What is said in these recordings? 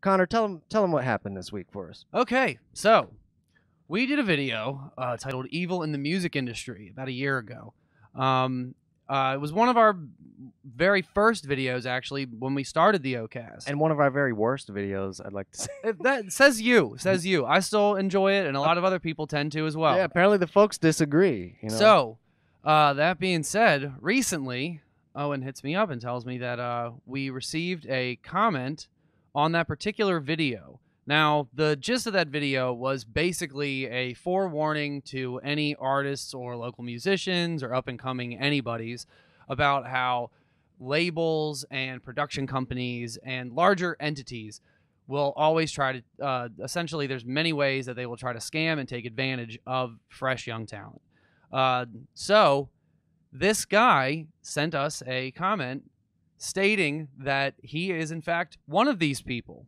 Connor, tell them tell them what happened this week for us. Okay, so we did a video uh, titled "Evil in the Music Industry" about a year ago. Um, uh, it was one of our very first videos, actually, when we started the OCast, and one of our very worst videos. I'd like to say if that says you, says you. I still enjoy it, and a lot of other people tend to as well. Yeah, apparently the folks disagree. You know? So, uh, that being said, recently Owen hits me up and tells me that uh, we received a comment on that particular video. Now, the gist of that video was basically a forewarning to any artists or local musicians or up and coming anybody's about how labels and production companies and larger entities will always try to uh, essentially there's many ways that they will try to scam and take advantage of fresh young talent uh, so this guy sent us a comment stating that he is in fact one of these people.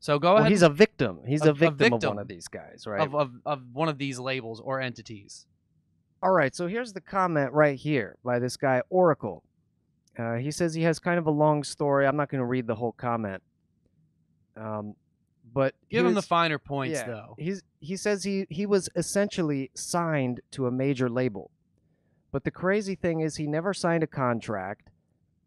So go well, ahead. He's a victim. He's a, a, victim a, victim, of one of these guys, right? Of, of, of one of these labels or entities. All right. So here's the comment right here by this guy Oracle. Uh, he says he has kind of a long story. I'm not going to read the whole comment. Um, but give him the finer points yeah, though. He's he says he he was essentially signed to a major label. But the crazy thing is he never signed a contract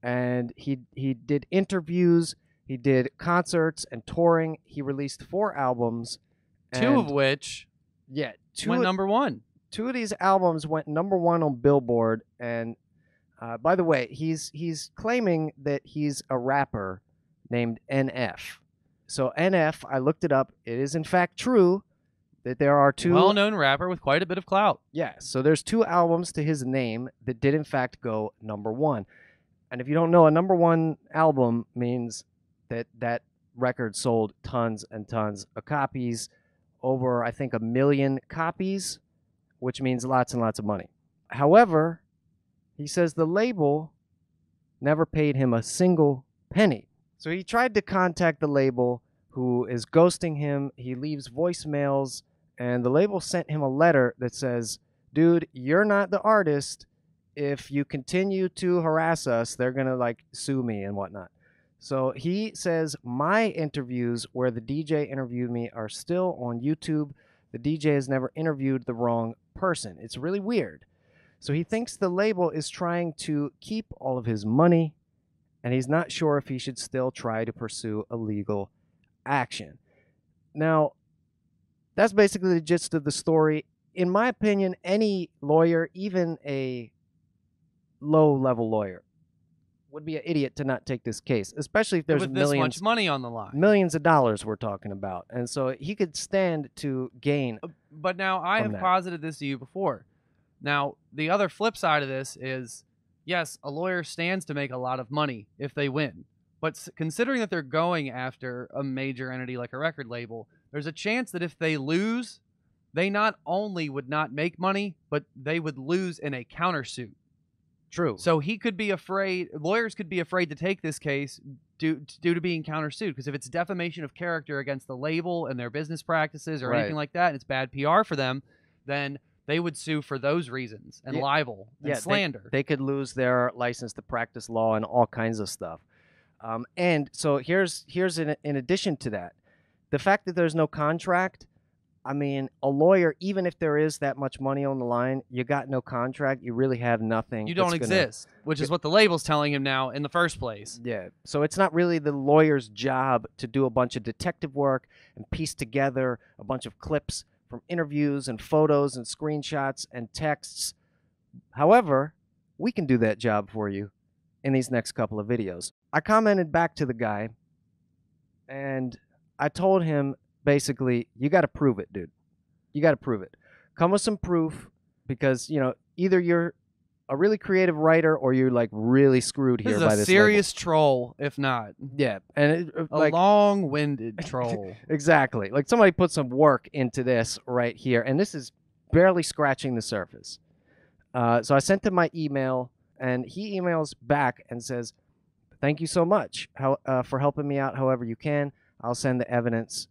and he he did interviews, he did concerts and touring. He released four albums, two of which, yeah, two went of, number one. Two of these albums went number one on Billboard, and uh, by the way, he's he's claiming that he's a rapper named NF. So NF, I looked it up. It is in fact true that there are two well-known rapper with quite a bit of clout. Yeah, so there's two albums to his name that did in fact go number 1. And if you don't know, a number one album means that that record sold tons and tons of copies, over I think a million copies, which means lots and lots of money. However, he says the label never paid him a single penny. So he tried to contact the label who is ghosting him. He leaves voicemails, and the label sent him a letter that says, Dude, you're not the artist if you continue to harass us, they're going to like sue me and whatnot. So he says, My interviews where the DJ interviewed me are still on YouTube. The DJ has never interviewed the wrong person. It's really weird. So he thinks the label is trying to keep all of his money, and he's not sure if he should still try to pursue a legal action. Now, that's basically the gist of the story. In my opinion, any lawyer, even a low level lawyer would be an idiot to not take this case, especially if there's With millions much money on the line, millions of dollars we're talking about, and so he could stand to gain. Uh, but now I have that. posited this to you before. Now the other flip side of this is, yes, a lawyer stands to make a lot of money if they win, but considering that they're going after a major entity like a record label, there's a chance that if they lose, they not only would not make money, but they would lose in a countersuit. True. So he could be afraid. Lawyers could be afraid to take this case due due to being countersued because if it's defamation of character against the label and their business practices or right. anything like that, and it's bad PR for them, then they would sue for those reasons and yeah. libel and yeah, slander. They, they, could lose their license to practice law and all kinds of stuff. Um, and so here's here's in, in addition to that, the fact that there's no contract I mean, a lawyer, even if there is that much money on the line, you got no contract. You really have nothing. You don't gonna, exist, which is what the label's telling him now in the first place. Yeah. So it's not really the lawyer's job to do a bunch of detective work and piece together a bunch of clips from interviews and photos and screenshots and texts. However, we can do that job for you in these next couple of videos. I commented back to the guy and I told him basically you got to prove it, dude. You got to prove it. Come with some proof because, you know, either you're a really creative writer or you're like really screwed here this is by a this serious label. troll if not yeah and it, uh, a like, long-winded troll exactly like somebody put some work into this right here and this is barely scratching the surface uh, so i sent him my email and he emails back and says thank you so much how, uh, for helping me out however you can i'll send the evidence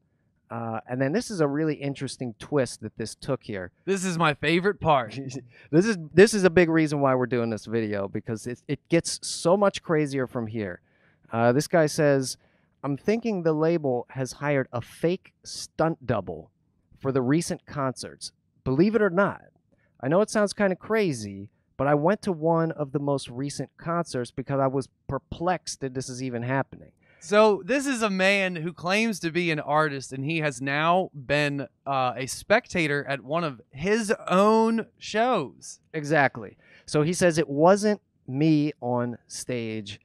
uh, and then this is a really interesting twist that this took here. This is my favorite part. this is this is a big reason why we're doing this video because it, it gets so much crazier from here. Uh, this guy says, "I'm thinking the label has hired a fake stunt double for the recent concerts. Believe it or not, I know it sounds kind of crazy." But I went to one of the most recent concerts because I was perplexed that this is even happening. So this is a man who claims to be an artist, and he has now been uh, a spectator at one of his own shows. Exactly. So he says it wasn't me on stage,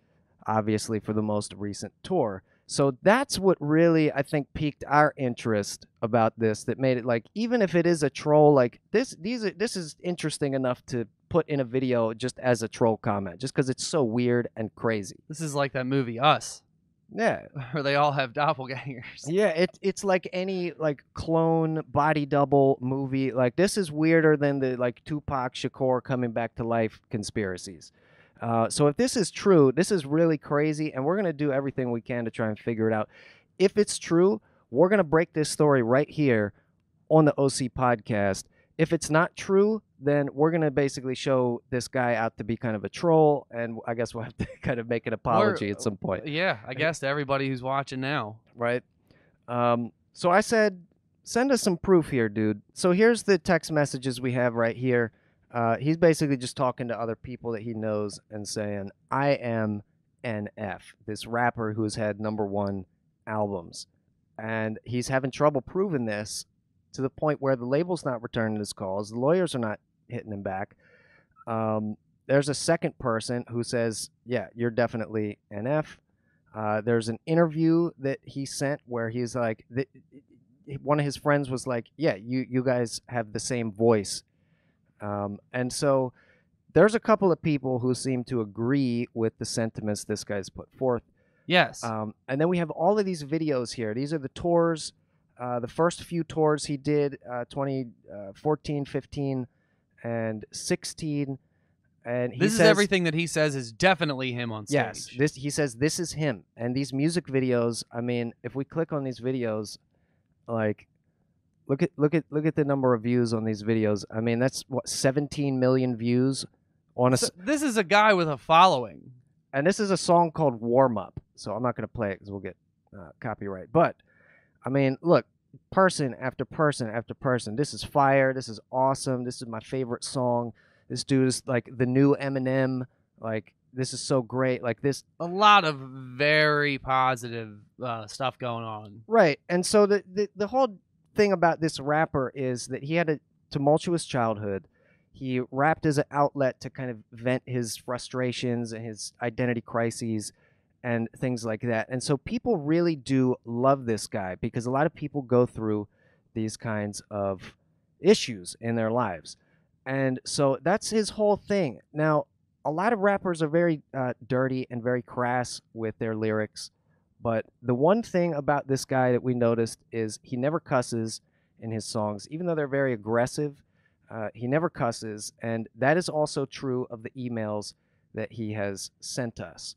obviously for the most recent tour. So that's what really I think piqued our interest about this. That made it like even if it is a troll, like this, these are, this is interesting enough to put in a video just as a troll comment, just because it's so weird and crazy. This is like that movie Us. Yeah. Or they all have doppelgangers. Yeah, it, it's like any like clone body double movie. Like this is weirder than the like Tupac Shakur coming back to life conspiracies. Uh, so if this is true, this is really crazy, and we're gonna do everything we can to try and figure it out. If it's true, we're gonna break this story right here on the OC podcast. If it's not true, then we're gonna basically show this guy out to be kind of a troll, and I guess we'll have to kind of make an apology or, at some point. Yeah, I guess to everybody who's watching now, right? Um, so I said, send us some proof here, dude. So here's the text messages we have right here. Uh, he's basically just talking to other people that he knows and saying, "I am NF, this rapper who has had number one albums, and he's having trouble proving this." To the point where the label's not returning his calls, the lawyers are not hitting him back. Um, there's a second person who says, "Yeah, you're definitely NF." Uh, there's an interview that he sent where he's like, the, one of his friends was like, "Yeah, you you guys have the same voice," um, and so there's a couple of people who seem to agree with the sentiments this guy's put forth. Yes. Um, and then we have all of these videos here. These are the tours, uh, the first few tours he did, uh, 2014, uh, 15 and 16 and this says, is everything that he says is definitely him on stage. Yes, this he says this is him, and these music videos. I mean, if we click on these videos, like, look at look at look at the number of views on these videos. I mean, that's what 17 million views on a. So this is a guy with a following, and this is a song called "Warm Up." So I'm not going to play it because we'll get uh, copyright. But I mean, look, person after person after person. This is fire. This is awesome. This is my favorite song. This dude is like the new Eminem. Like this is so great. Like this, a lot of very positive uh, stuff going on. Right, and so the, the the whole thing about this rapper is that he had a tumultuous childhood. He rapped as an outlet to kind of vent his frustrations and his identity crises and things like that. And so people really do love this guy because a lot of people go through these kinds of issues in their lives. And so that's his whole thing. Now, a lot of rappers are very uh, dirty and very crass with their lyrics. But the one thing about this guy that we noticed is he never cusses in his songs, even though they're very aggressive. Uh, he never cusses, and that is also true of the emails that he has sent us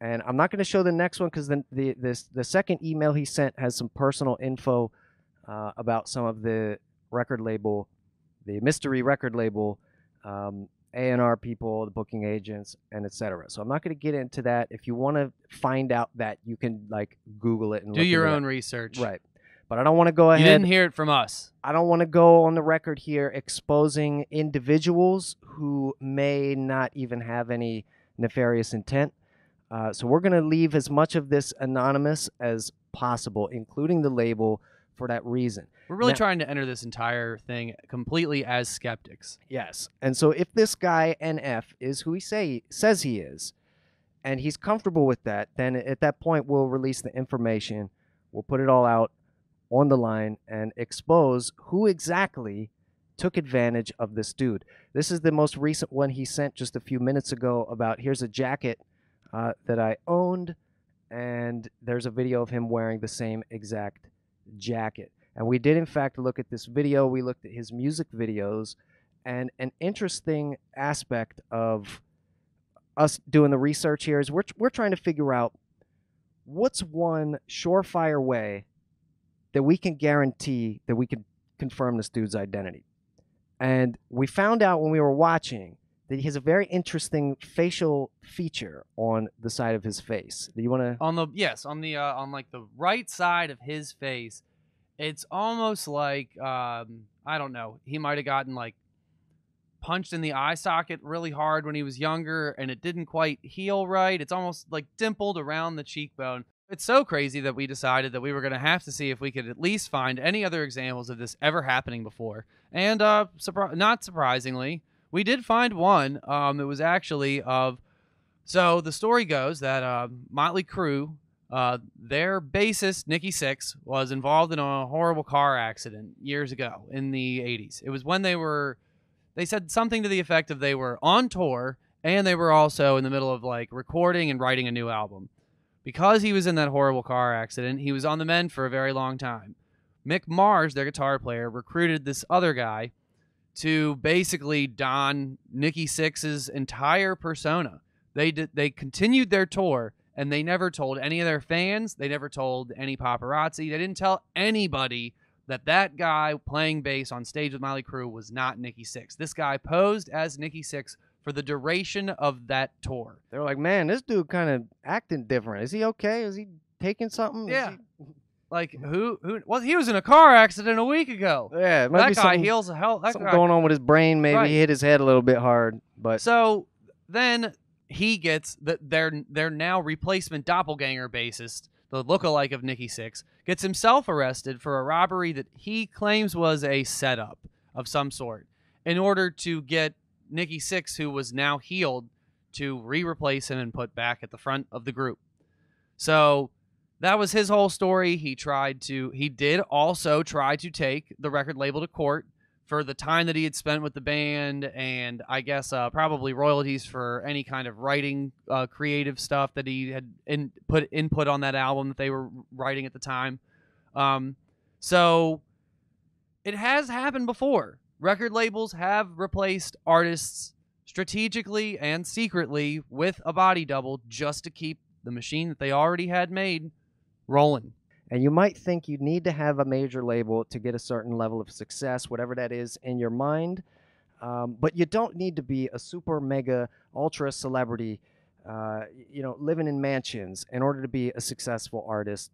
and I'm not going to show the next one because the the this, the second email he sent has some personal info uh, about some of the record label, the mystery record label, um, A&R people, the booking agents, and etc. So I'm not going to get into that. If you want to find out that, you can like Google it and do your own up. research. Right. But I don't want to go ahead. You didn't hear it from us. I don't want to go on the record here exposing individuals who may not even have any nefarious intent uh, so we're going to leave as much of this anonymous as possible, including the label for that reason. We're really now, trying to enter this entire thing completely as skeptics. Yes. And so if this guy NF is who he say says he is and he's comfortable with that, then at that point we'll release the information, we'll put it all out on the line and expose who exactly took advantage of this dude. This is the most recent one he sent just a few minutes ago about here's a jacket uh, that I owned, and there's a video of him wearing the same exact jacket. And we did, in fact, look at this video. We looked at his music videos, and an interesting aspect of us doing the research here is we're, we're trying to figure out what's one surefire way that we can guarantee that we can confirm this dude's identity. And we found out when we were watching that he has a very interesting facial feature on the side of his face. Do you want to? On the yes, on the uh, on like the right side of his face, it's almost like um, I don't know. He might have gotten like punched in the eye socket really hard when he was younger, and it didn't quite heal right. It's almost like dimpled around the cheekbone. It's so crazy that we decided that we were going to have to see if we could at least find any other examples of this ever happening before. And uh, surpri- not surprisingly, we did find one um, that was actually of. So the story goes that uh, Motley Crue, uh, their bassist Nikki Six, was involved in a horrible car accident years ago in the 80s. It was when they were, they said something to the effect of they were on tour and they were also in the middle of like recording and writing a new album. Because he was in that horrible car accident, he was on the mend for a very long time. Mick Mars, their guitar player, recruited this other guy to basically don Nikki Six's entire persona. They they continued their tour and they never told any of their fans, they never told any paparazzi, they didn't tell anybody that that guy playing bass on stage with Miley Crew was not Nikki Six. This guy posed as Nikki Six for the duration of that tour. They're like, man, this dude kind of acting different. Is he okay? Is he taking something? Yeah. He... Like who? Who? Well, he was in a car accident a week ago. Yeah, it might that be guy heals a hell. That something guy. going on with his brain. Maybe Right. he hit his head a little bit hard, but So then he gets that their their now replacement doppelganger bassist, the lookalike of Nikki Six, gets himself arrested for a robbery that he claims was a setup of some sort in order to get Nikki Six, who was now healed, to re-replace him and put back at the front of the group. So that was his whole story. He tried to, he did also try to take the record label to court for the time that he had spent with the band and I guess uh, probably royalties for any kind of writing, uh, creative stuff that he had in, put input on that album that they were writing at the time. Um, so it has happened before. Record labels have replaced artists strategically and secretly with a body double just to keep the machine that they already had made rolling. And you might think you need to have a major label to get a certain level of success, whatever that is in your mind. Um, but you don't need to be a super mega ultra celebrity, uh, you know, living in mansions in order to be a successful artist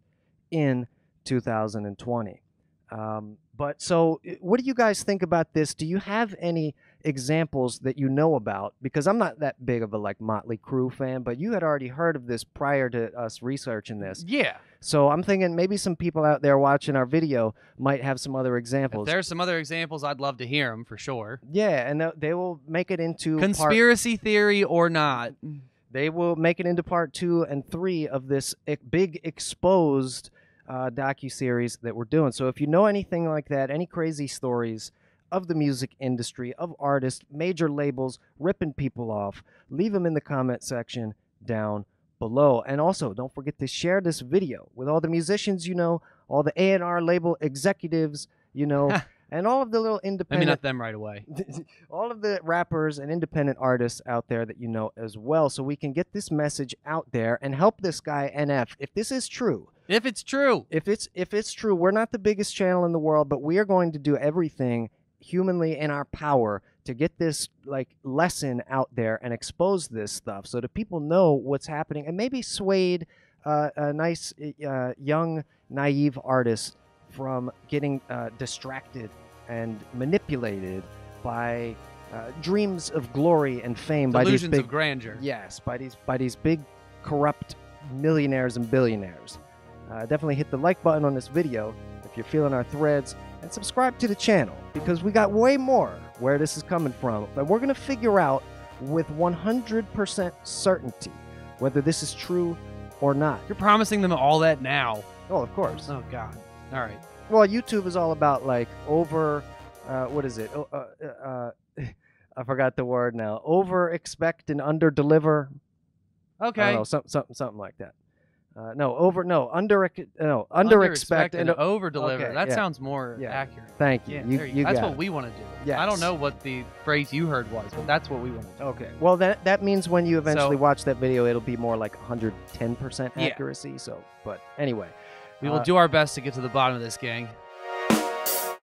in 2020. Um, but so, uh, what do you guys think about this? Do you have any examples that you know about? Because I'm not that big of a like Motley Crue fan, but you had already heard of this prior to us researching this. Yeah. So I'm thinking maybe some people out there watching our video might have some other examples. If there's some other examples, I'd love to hear them for sure. Yeah, and they will make it into conspiracy part... theory or not. They will make it into part two and three of this big exposed uh, docu series that we're doing. So if you know anything like that, any crazy stories of the music industry, of artists, major labels ripping people off, leave them in the comment section down below. And also, don't forget to share this video with all the musicians you know, all the A&R label executives you know, and all of the little independent. mean, not them right away. all of the rappers and independent artists out there that you know as well, so we can get this message out there and help this guy NF. If this is true. If it's true. If it's if it's true, we're not the biggest channel in the world, but we are going to do everything humanly in our power to get this like lesson out there and expose this stuff so that people know what's happening and maybe swayed uh, a nice uh, young naive artist from getting uh, distracted and manipulated by uh, dreams of glory and fame Delusions by these big of grandeur yes by these by these big corrupt millionaires and billionaires uh, definitely hit the like button on this video if you're feeling our threads and subscribe to the channel because we got way more where this is coming from, but we're going to figure out with 100% certainty whether this is true or not. You're promising them all that now. Oh, of course. Oh, God. All right. Well, YouTube is all about like over, uh, what is it? Oh, uh, uh, uh I forgot the word now. Over expect and under deliver. Okay. I don't know, something, something, something like that. Uh, no, over, no, under, no, under, expect, expect and over deliver. Okay, that yeah. sounds more yeah. accurate. Thank you. Yeah, you, you, you that's what we want to do. Yes. I don't know what the phrase you heard was, but that's what we want to do. Okay. Well, that that means when you eventually so, watch that video, it'll be more like 110% accuracy. So, but anyway, we will uh, do our best to get to the bottom of this, gang.